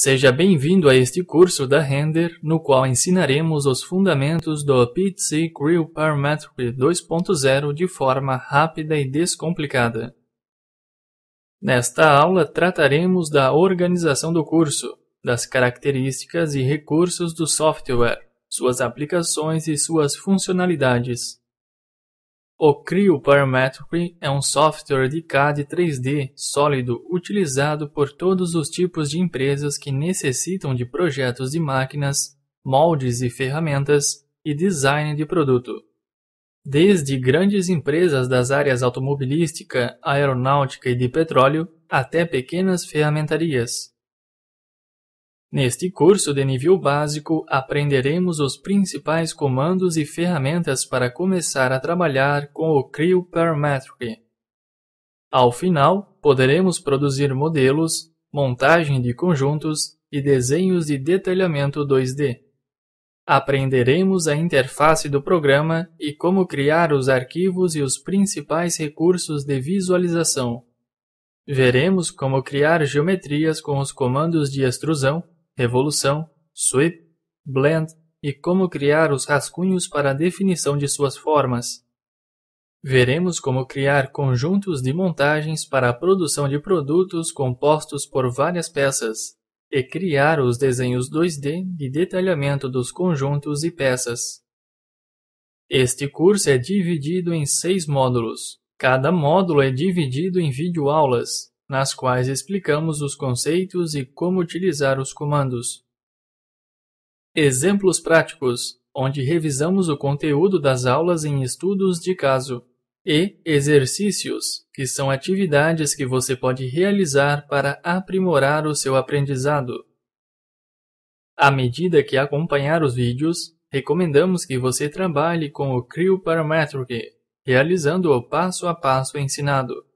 Seja bem-vindo a este curso da Render, no qual ensinaremos os fundamentos do PTC Creo Parametric 2.0 de forma rápida e descomplicada. Nesta aula, trataremos da organização do curso, das características e recursos do software, suas aplicações e suas funcionalidades. O Creo Parametry é um software de CAD 3D sólido utilizado por todos os tipos de empresas que necessitam de projetos de máquinas, moldes e ferramentas e design de produto. Desde grandes empresas das áreas automobilística, aeronáutica e de petróleo até pequenas ferramentarias. Neste curso de nível básico, aprenderemos os principais comandos e ferramentas para começar a trabalhar com o CRIO Parametric. Ao final, poderemos produzir modelos, montagem de conjuntos e desenhos de detalhamento 2D. Aprenderemos a interface do programa e como criar os arquivos e os principais recursos de visualização. Veremos como criar geometrias com os comandos de extrusão revolução, sweep, blend e como criar os rascunhos para a definição de suas formas. Veremos como criar conjuntos de montagens para a produção de produtos compostos por várias peças e criar os desenhos 2D de detalhamento dos conjuntos e peças. Este curso é dividido em seis módulos. Cada módulo é dividido em videoaulas, nas quais explicamos os conceitos e como utilizar os comandos. Exemplos práticos, onde revisamos o conteúdo das aulas em estudos de caso. E exercícios, que são atividades que você pode realizar para aprimorar o seu aprendizado. À medida que acompanhar os vídeos, recomendamos que você trabalhe com o CREW Parametric, realizando o passo a passo ensinado.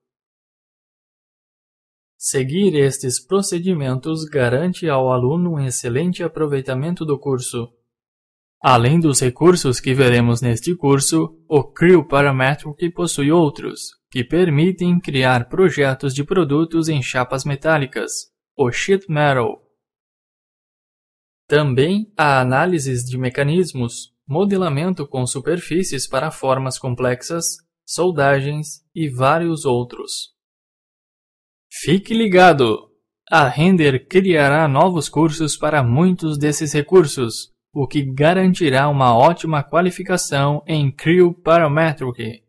Seguir estes procedimentos garante ao aluno um excelente aproveitamento do curso. Além dos recursos que veremos neste curso, o CRIO Parametric possui outros, que permitem criar projetos de produtos em chapas metálicas, o sheet metal. Também há análises de mecanismos, modelamento com superfícies para formas complexas, soldagens e vários outros. Fique ligado! A Render criará novos cursos para muitos desses recursos, o que garantirá uma ótima qualificação em Creo Parametric.